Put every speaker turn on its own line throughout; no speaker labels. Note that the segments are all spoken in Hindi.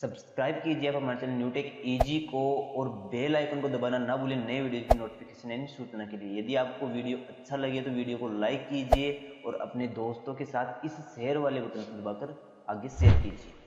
सब्सक्राइब कीजिए आप हमारे चैनल न्यूटेक ईजी e को और बेल आइकन को दबाना ना भूलें नए वीडियो की नोटिफिकेशन यानी सूचना के लिए यदि आपको वीडियो अच्छा लगे तो वीडियो को लाइक कीजिए और अपने दोस्तों के साथ इस शेयर वाले बटन को दबाकर आगे शेयर कीजिए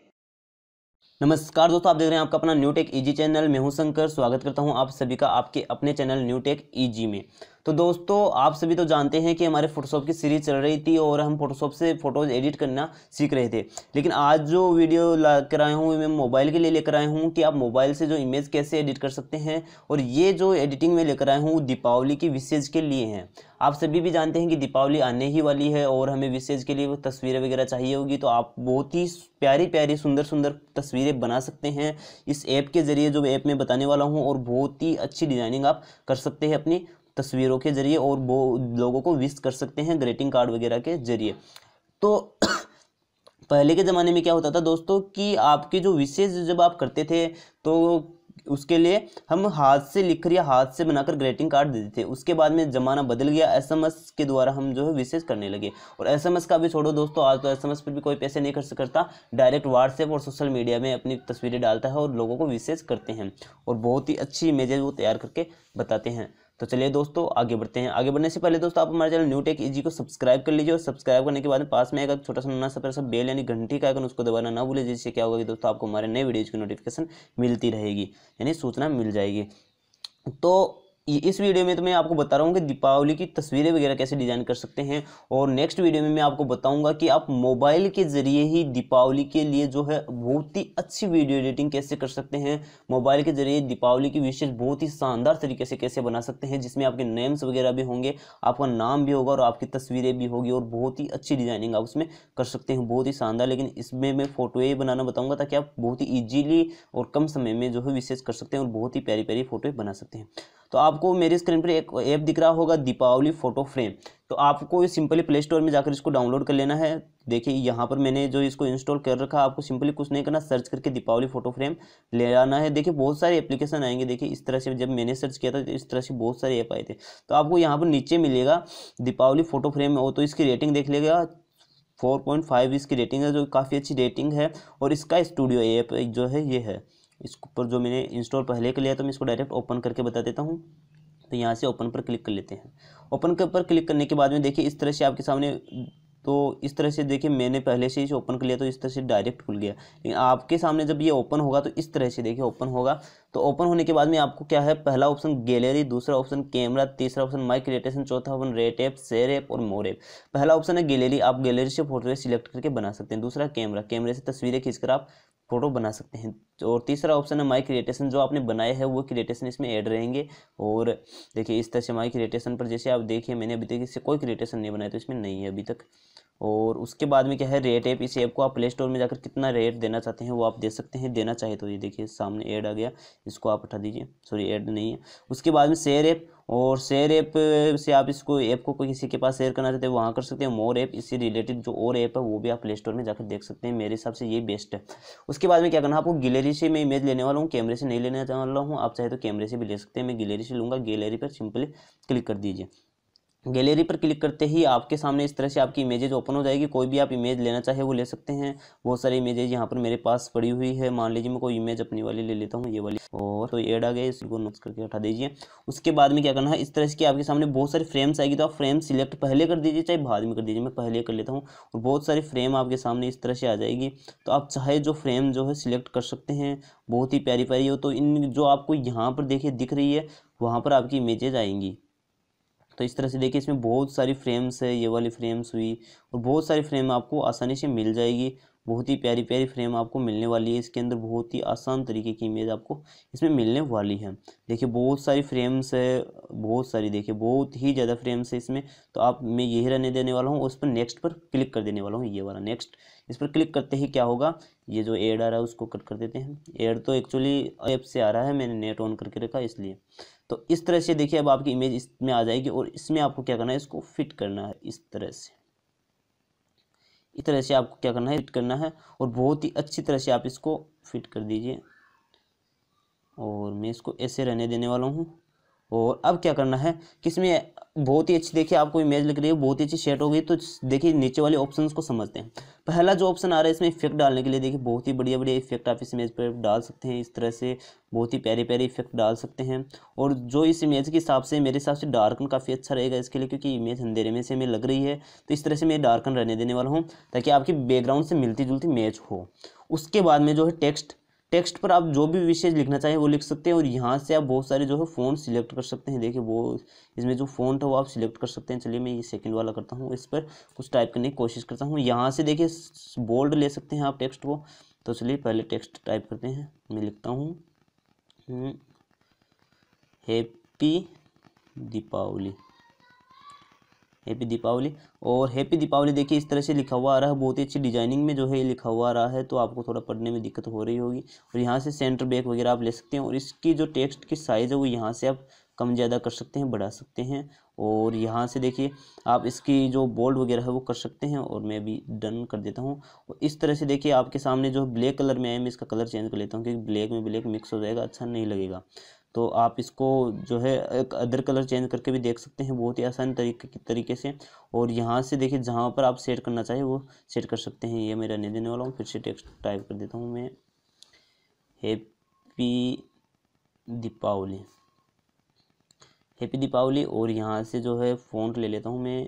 नमस्कार दोस्तों आप देख रहे हैं आपका अपना न्यूटेक ईजी e चैनल मैं हूं शंकर स्वागत करता हूं आप सभी का आपके अपने चैनल न्यूटेक ईजी e में तो दोस्तों आप सभी तो जानते हैं कि हमारे फोटोशॉप की सीरीज चल रही थी और हम फोटोशॉप से फोटोज़ एडिट करना सीख रहे थे लेकिन आज जो वीडियो ला कर आया हूँ मैं मोबाइल के लिए लेकर आया हूँ कि आप मोबाइल से जो इमेज कैसे एडिट कर सकते हैं और ये जो एडिटिंग में लेकर आया हूँ वो दीपावली की विशेज के लिए हैं आप सभी भी जानते हैं कि दीपावली आने ही वाली है और हमें विशेज के लिए तस्वीरें वगैरह चाहिए होगी तो आप बहुत ही प्यारी प्यारी सुंदर सुंदर तस्वीरें बना सकते हैं इस ऐप के ज़रिए जो ऐप में बताने वाला हूँ और बहुत ही अच्छी डिज़ाइनिंग आप कर सकते हैं अपनी तस्वीरों के जरिए और वो लोगों को विश कर सकते हैं ग्रेटिंग कार्ड वगैरह के जरिए तो पहले के ज़माने में क्या होता था दोस्तों कि आपके जो विशेष जब आप करते थे तो उसके लिए हम हाथ से लिखकर या हाथ से बनाकर ग्रेटिंग कार्ड देते थे उसके बाद में ज़माना बदल गया एसएमएस के द्वारा हम जो है विशेष करने लगे और एसएमएस का भी छोड़ो दोस्तों आज तो एसएमएस पर भी कोई पैसे नहीं खर्च करता डायरेक्ट व्हाट्सएप और सोशल मीडिया में अपनी तस्वीरें डालता है और लोगों को विशेष करते हैं और बहुत ही अच्छी इमेजेज वो तैयार करके बताते हैं तो चलिए दोस्तों आगे बढ़ते हैं आगे बढ़ने से पहले दोस्तों आप हमारे चैनल न्यू टेक इजी को सब्सक्राइब कर लीजिए और सब्सक्राइब करने के बाद पास में एक छोटा सा नन्ना सा बेल यानी घंटी का आइकन उसको दबाना ना भूलिए जिससे क्या होगा कि दोस्तों आपको हमारे नए वीडियोज़ की नोटिफिकेशन मिलती रहेगी यानी सूचना मिल जाएगी तो इस वीडियो में तो मैं आपको बता रहा हूँ कि दीपावली की तस्वीरें वगैरह कैसे डिज़ाइन कर सकते हैं और नेक्स्ट वीडियो में मैं आपको बताऊंगा कि आप मोबाइल के ज़रिए ही दीपावली के लिए जो है बहुत ही अच्छी वीडियो एडिटिंग कैसे कर सकते हैं मोबाइल के ज़रिए दीपावली की विशेष बहुत ही शानदार तरीके से कैसे बना सकते हैं जिसमें आपके नेम्स वगैरह भी होंगे आपका नाम भी होगा और आपकी तस्वीरें भी होगी और बहुत ही अच्छी डिज़ाइनिंग आप उसमें कर सकते हैं बहुत ही शानदार लेकिन इसमें मैं ये बनाना बताऊँगा ताकि आप बहुत ही ईजिली और कम समय में जो है विशेष कर सकते हैं और बहुत ही प्यारी प्यारी फ़ोटो बना सकते हैं तो आपको मेरी स्क्रीन पर एक ऐप दिख रहा होगा दीपावली फ़ोटो फ्रेम तो आपको सिंपली प्ले स्टोर में जाकर इसको डाउनलोड कर लेना है देखिए यहाँ पर मैंने जो इसको इंस्टॉल कर रखा आपको सिंपली कुछ नहीं करना सर्च करके दीपावली फोटो फ्रेम ले आना है देखिए बहुत सारे एप्लीकेशन आएंगे देखिए इस तरह से जब मैंने सर्च किया था तो इस तरह से बहुत सारे ऐप आए थे तो आपको यहाँ पर नीचे मिलेगा दीपावली फोटो फ्रेम हो तो इसकी रेटिंग देख लेगा फोर पॉइंट फाइव इसकी रेटिंग है जो काफ़ी अच्छी रेटिंग है और इसका स्टूडियो ऐप जो है ये है इसके ऊपर जो मैंने इंस्टॉल पहले कर लिया तो मैं इसको डायरेक्ट ओपन करके बता देता हूँ तो यहाँ से ओपन पर क्लिक कर लेते हैं ओपन के ऊपर क्लिक करने के बाद में देखिए इस तरह से आपके सामने तो इस तरह से देखिए मैंने पहले से इसे ओपन कर लिया तो इस तरह से डायरेक्ट खुल गया लेकिन आपके सामने जब ये ओपन होगा तो इस तरह से देखिए ओपन होगा तो ओपन होने के बाद में आपको क्या है पहला ऑप्शन गैलरी दूसरा ऑप्शन कैमरा तीसरा ऑप्शन माइक रेटेशन चौथा option rate app share app और मोर एप पहला ऑप्शन है गैलरी आप गैलरी से फोटो सिलेक्ट करके बना सकते हैं दूसरा कैमरा कैमरे से तस्वीरें खींचकर आप फोटो बना सकते हैं और तीसरा ऑप्शन है माई क्रिएटेशन जो आपने बनाया है वो क्रिएटेशन इसमें ऐड रहेंगे और देखिए इस तरह से माई क्रिएटेशन पर जैसे आप देखिए मैंने अभी तक इससे कोई क्रिएटेशन नहीं बनाया तो इसमें नहीं है अभी तक और उसके बाद में क्या है रेट ऐप इस ऐप को आप प्ले स्टोर में जाकर कितना रेट देना चाहते हैं वो आप दे सकते हैं देना चाहे तो ये देखिए सामने ऐड आ गया इसको आप उठा दीजिए सॉरी ऐड नहीं है उसके बाद में शेयर ऐप और शेयर ऐप से आप इसको ऐप को किसी के पास शेयर करना चाहते हैं वहाँ कर सकते हैं मोर ऐप इससे रिलेटेड जो और ऐप है वो भी आप प्ले स्टोर में जाकर देख सकते हैं मेरे हिसाब से ये बेस्ट है उसके बाद में क्या करना आपको गैलरी से मैं इमेज लेने वाला हूँ कैमरे से नहीं लेने वाला हूँ आप चाहे तो कैमरे से भी ले सकते हैं मैं गैलरी से लूँगा गैलरी पर सिंपली क्लिक कर दीजिए गैलरी पर क्लिक करते ही आपके सामने इस तरह से आपकी इमेजेज ओपन हो जाएगी कोई भी आप इमेज लेना चाहे वो ले सकते हैं बहुत सारी इमेजेज यहाँ पर मेरे पास पड़ी हुई है मान लीजिए मैं कोई इमेज अपनी वाली ले लेता हूँ ये वाली और तो एड आ गए इसको नोट करके हटा दीजिए उसके बाद में क्या करना है इस तरह से आपके सामने बहुत सारी फ्रेम्स आएगी तो आप फ्रेम सिलेक्ट पहले कर दीजिए चाहे बाद में कर दीजिए मैं पहले कर लेता हूँ और बहुत सारी फ्रेम आपके सामने इस तरह से आ जाएगी तो आप चाहे जो फ्रेम जो है सिलेक्ट कर सकते हैं बहुत ही प्यारी प्यारी हो तो इन जो आपको यहाँ पर देखिए दिख रही है वहाँ पर आपकी इमेजेज आएंगी तो इस तरह से देखिए इसमें बहुत सारी फ्रेम्स है ये वाली फ्रेम्स हुई और बहुत सारी फ्रेम आपको आसानी से मिल जाएगी बहुत ही प्यारी प्यारी फ्रेम आपको मिलने वाली है इसके अंदर बहुत ही आसान तरीके की इमेज आपको इसमें मिलने वाली है देखिए बहुत सारी फ्रेम्स है बहुत सारी देखिए बहुत ही ज़्यादा फ्रेम्स है इसमें तो आप मैं यही रहने देने वाला हूँ उस पर नेक्स्ट पर क्लिक कर देने वाला हूँ ये वाला नेक्स्ट इस पर क्लिक करते ही क्या होगा ये जो एड आ रहा है उसको कट कर देते हैं एड तो एक्चुअली ऐप से आ रहा है मैंने नेट ऑन करके रखा इसलिए तो इस तरह से देखिए अब आपकी इमेज इसमें आ जाएगी और इसमें आपको क्या करना है इसको फिट करना है इस तरह से इस तरह से आपको क्या करना है फिट करना है और बहुत ही अच्छी तरह से आप इसको फिट कर दीजिए और मैं इसको ऐसे रहने देने वाला हूँ और अब क्या करना है किसमें बहुत ही अच्छी देखिए आपको इमेज लग रही है बहुत ही अच्छी शेट हो गई तो देखिए नीचे वाले ऑप्शंस को समझते हैं पहला जो ऑप्शन आ रहा है इसमें इफेक्ट डालने के लिए देखिए बहुत ही बढ़िया बढ़िया इफेक्ट आप इस इमेज पर डाल सकते हैं इस तरह से बहुत ही प्यारे प्यारे इफेक्ट डाल सकते हैं और जो इस इमेज के हिसाब से मेरे हिसाब से डार्कन काफ़ी अच्छा रहेगा इसके लिए क्योंकि इमेज अंधेरे में से हमें लग रही है तो इस तरह से मैं डार्कन रहने देने वाला हूँ ताकि आपकी बैकग्राउंड से मिलती जुलती मैच हो उसके बाद में जो है टेक्स्ट टेक्स्ट पर आप जो भी विशेष लिखना चाहें वो लिख सकते हैं और यहाँ से आप बहुत सारे जो है फ़ोन सिलेक्ट कर सकते हैं देखिए वो इसमें जो फ़ोन था वो आप सिलेक्ट कर सकते हैं चलिए मैं ये सेकंड वाला करता हूँ इस पर कुछ टाइप करने की कोशिश करता हूँ यहाँ से देखिए बोल्ड ले सकते हैं आप टेक्स्ट को तो चलिए पहले टेक्स्ट टाइप करते हैं मैं लिखता हूँ happy hmm, Deepawali happy Deepawali और हैप्पी दीपावली देखिए इस तरह से लिखा हुआ आ रहा है बहुत ही अच्छी डिजाइनिंग में जो है लिखा हुआ आ रहा है तो आपको थोड़ा पढ़ने में दिक्कत हो रही होगी और यहाँ से सेंटर बैक वगैरह आप ले सकते हैं और इसकी जो टेक्स्ट की साइज़ है वो यहाँ से आप कम ज़्यादा कर सकते हैं बढ़ा सकते हैं और यहाँ से देखिए आप इसकी जो बोल्ड वगैरह है वो कर सकते हैं और मैं भी डन कर देता हूँ और इस तरह से देखिए आपके सामने जो ब्लैक कलर में आए मैं इसका कलर चेंज कर लेता हूँ क्योंकि ब्लैक में ब्लैक मिक्स हो जाएगा अच्छा नहीं लगेगा तो आप इसको जो है एक अदर कलर चेंज करके भी देख सकते हैं बहुत ही आसान तरीके तरीके से और यहाँ से देखिए जहाँ पर आप सेट करना चाहिए वो सेट कर सकते हैं ये मेरा नहीं देने वाला हूँ फिर से टेक्स्ट टाइप कर देता हूँ मैं हैप्पी दीपावली हैप्पी दीपावली और यहाँ से जो है फ़ोन ले लेता हूँ मैं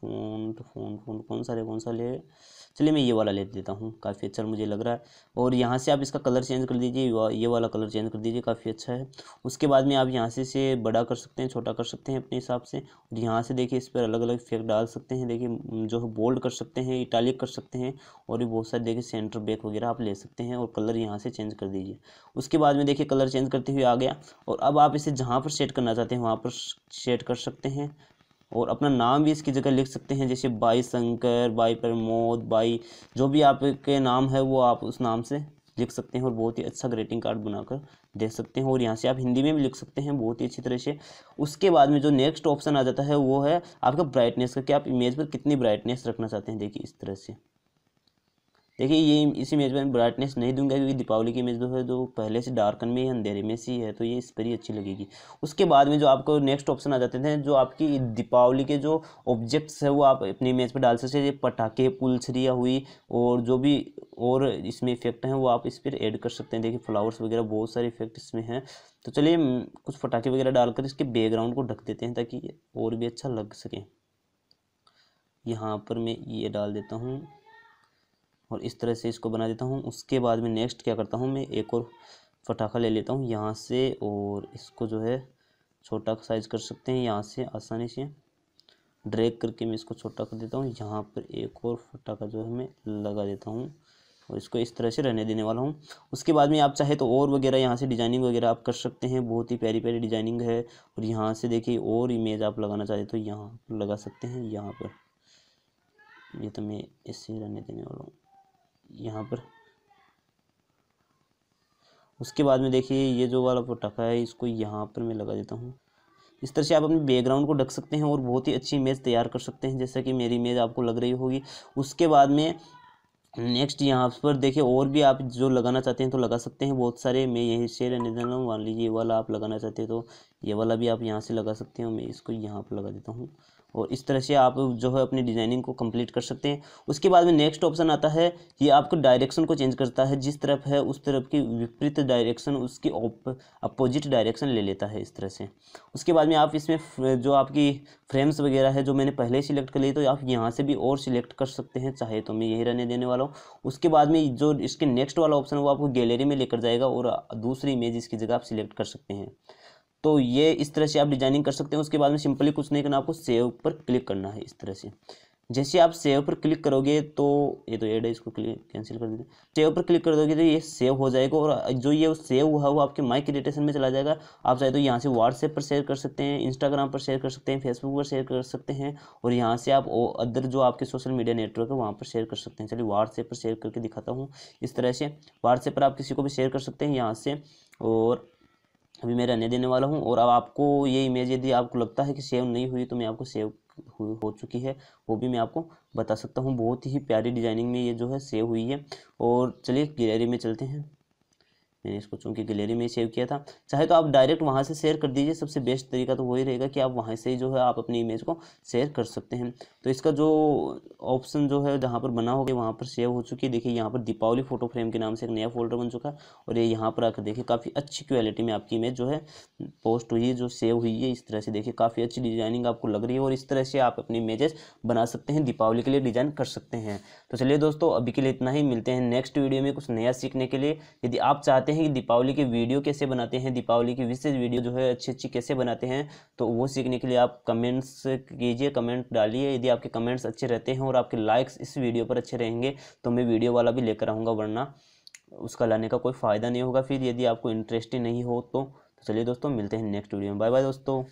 फोन फोन फोन कौन सा है कौन सा ले चलिए मैं ये वाला ले लेता हूँ काफ़ी अच्छा मुझे लग रहा है और यहाँ से आप इसका कलर चेंज कर दीजिए ये वाला कलर चेंज कर दीजिए काफ़ी अच्छा है उसके बाद में आप यहाँ से इसे बड़ा कर सकते हैं छोटा कर सकते हैं अपने हिसाब से और यहाँ से देखिए इस पर अलग अलग इफेक्ट डाल सकते हैं देखिए जो है बोल्ड कर सकते हैं इटालिक कर सकते हैं और भी बहुत सारे देखिए सेंटर बैक वगैरह आप ले सकते हैं और कलर यहाँ से चेंज कर दीजिए उसके बाद में देखिए कलर चेंज करते हुए आ गया और अब आप इसे जहाँ पर सेट करना चाहते हैं वहाँ पर सेट कर सकते हैं और अपना नाम भी इसकी जगह लिख सकते हैं जैसे by Shankar by Pramod by जो भी आपके नाम है वो आप उस नाम से लिख सकते हैं और बहुत ही अच्छा ग्रीटिंग कार्ड बनाकर दे सकते हैं और यहाँ से आप हिंदी में भी लिख सकते हैं बहुत ही अच्छी तरह से उसके बाद में जो नेक्स्ट ऑप्शन आ जाता है वो है आपका ब्राइटनेस का कि आप इमेज पर कितनी ब्राइटनेस रखना चाहते हैं देखिए इस तरह से देखिए ये इस इमेज पर ब्राइटनेस नहीं दूंगा क्योंकि दीपावली की इमेज जो है तो पहले से डार्कन में ही अंधेरे में सी है तो ये इस पर ही अच्छी लगेगी उसके बाद में जो आपको नेक्स्ट ऑप्शन आ जाते थे जो आपकी दीपावली के जो ऑब्जेक्ट्स है वो आप अपनी इमेज पर डाल सकते हैं पटाखे पुलछरिया हुई और जो भी और इसमें इफेक्ट हैं वो आप इस पर एड कर सकते हैं देखिए फ्लावर्स वगैरह बहुत सारे इफेक्ट इसमें हैं तो चलिए कुछ पटाखे वगैरह डालकर इसके बैकग्राउंड को ढक देते हैं ताकि और भी अच्छा लग सके यहाँ पर मैं ये डाल देता हूँ और इस तरह से इसको बना देता हूँ उसके बाद में नेक्स्ट क्या करता हूँ मैं एक और फटाखा ले लेता हूँ यहाँ से और इसको जो है छोटा साइज कर सकते हैं यहाँ से आसानी से ड्रैग करके मैं इसको छोटा कर देता हूँ यहाँ पर एक और फटाखा जो है मैं लगा देता हूँ और इसको इस तरह से रहने देने वाला हूँ उसके बाद में आप चाहे तो और वगैरह यहाँ से डिजाइनिंग वगैरह आप कर सकते हैं बहुत ही प्यारी प्यारी डिजाइनिंग है और यहाँ से देखिए और इमेज आप लगाना चाहते तो यहाँ लगा सकते हैं यहाँ पर ये तो मैं इससे रहने देने वाला हूँ यहाँ पर उसके बाद में देखिए ये जो वाला पटाखा है इसको यहाँ पर मैं लगा देता हूँ इस तरह से आप अपने बैकग्राउंड को ढक सकते हैं और बहुत ही अच्छी इमेज तैयार कर सकते हैं जैसा कि मेरी इमेज आपको लग रही होगी उसके बाद में नेक्स्ट यहाँ पर देखिए और भी आप जो लगाना चाहते हैं तो लगा सकते हैं बहुत सारे मैं यही से रहने देना हूँ मान लीजिए ये वाला आप लगाना चाहते हैं तो ये वाला भी आप यहाँ से लगा सकते हैं मैं इसको यहाँ पर लगा देता हूँ और इस तरह से आप जो है अपनी डिज़ाइनिंग को कंप्लीट कर सकते हैं उसके बाद में नेक्स्ट ऑप्शन आता है ये आपको डायरेक्शन को चेंज करता है जिस तरफ है उस तरफ की विपरीत डायरेक्शन उसकी अपोजिट डायरेक्शन ले लेता है इस तरह से उसके बाद में आप इसमें जो आपकी फ्रेम्स वगैरह है जो मैंने पहले सिलेक्ट कर ली तो आप यहाँ से भी और सिलेक्ट कर सकते हैं चाहे तो मैं यही रहने देने वाला हूँ उसके बाद में जो इसके नेक्स्ट वाला ऑप्शन वो आपको गैलरी में लेकर जाएगा और दूसरी इमेज इसकी जगह आप सिलेक्ट कर सकते हैं तो ये इस तरह से आप डिजाइनिंग कर सकते हैं उसके बाद में सिंपली कुछ नहीं करना आपको सेव पर क्लिक करना है इस तरह से जैसे आप सेव पर क्लिक करोगे तो ये तो एड है इसको कैंसिल कर देते सेव पर क्लिक कर दोगे तो ये सेव हो जाएगा और जो ये सेव हुआ वो आपके माइक क्रिएटेशन में चला जाएगा आप चाहे तो यहाँ से व्हाट्सएप पर शेयर कर सकते हैं इंस्टाग्राम पर शेयर कर सकते हैं फेसबुक पर शेयर कर सकते हैं और यहाँ से आप अदर जो आपके सोशल मीडिया नेटवर्क है वहाँ पर शेयर कर सकते हैं चलिए व्हाट्सएप पर शेयर करके दिखाता हूँ इस तरह से व्हाट्सएप पर आप किसी को भी शेयर कर सकते हैं यहाँ से और अभी मैं रहने देने वाला हूँ और अब आपको ये इमेज यदि आपको लगता है कि सेव नहीं हुई तो मैं आपको सेव हो चुकी है वो भी मैं आपको बता सकता हूँ बहुत ही प्यारी डिजाइनिंग में ये जो है सेव हुई है और चलिए गैलरी में चलते हैं मैंने इसको चूंकि गैलरी में सेव किया था चाहे तो आप डायरेक्ट वहाँ से शेयर कर दीजिए सबसे बेस्ट तरीका तो वही रहेगा कि आप वहाँ से ही जो है आप अपनी इमेज को शेयर कर सकते हैं तो इसका जो ऑप्शन जो है जहाँ पर बना होगा वहाँ पर सेव हो चुकी है देखिए यहाँ पर दीपावली फोटो फ्रेम के नाम से एक नया फोल्डर बन चुका है और ये यहाँ पर आकर देखिए काफ़ी अच्छी क्वालिटी में आपकी इमेज जो है पोस्ट हुई है जो सेव हुई है इस तरह से देखिए काफ़ी अच्छी डिजाइनिंग आपको लग रही है और इस तरह से आप अपनी इमेजेस बना सकते हैं दीपावली के लिए डिजाइन कर सकते हैं तो चलिए दोस्तों अभी के लिए इतना ही मिलते हैं नेक्स्ट वीडियो में कुछ नया सीखने के लिए यदि आप चाहते बताते हैं कि दीपावली की वीडियो कैसे बनाते हैं दीपावली की विशेष वीडियो जो है अच्छी अच्छी कैसे बनाते हैं तो वो सीखने के लिए आप कमेंट्स कीजिए कमेंट डालिए यदि आपके कमेंट्स अच्छे रहते हैं और आपके लाइक्स इस वीडियो पर अच्छे रहेंगे तो मैं वीडियो वाला भी लेकर आऊँगा वरना उसका लाने का कोई फ़ायदा नहीं होगा फिर यदि आपको इंटरेस्टिंग नहीं हो तो, तो चलिए दोस्तों मिलते हैं नेक्स्ट वीडियो में बाय बाय दोस्तों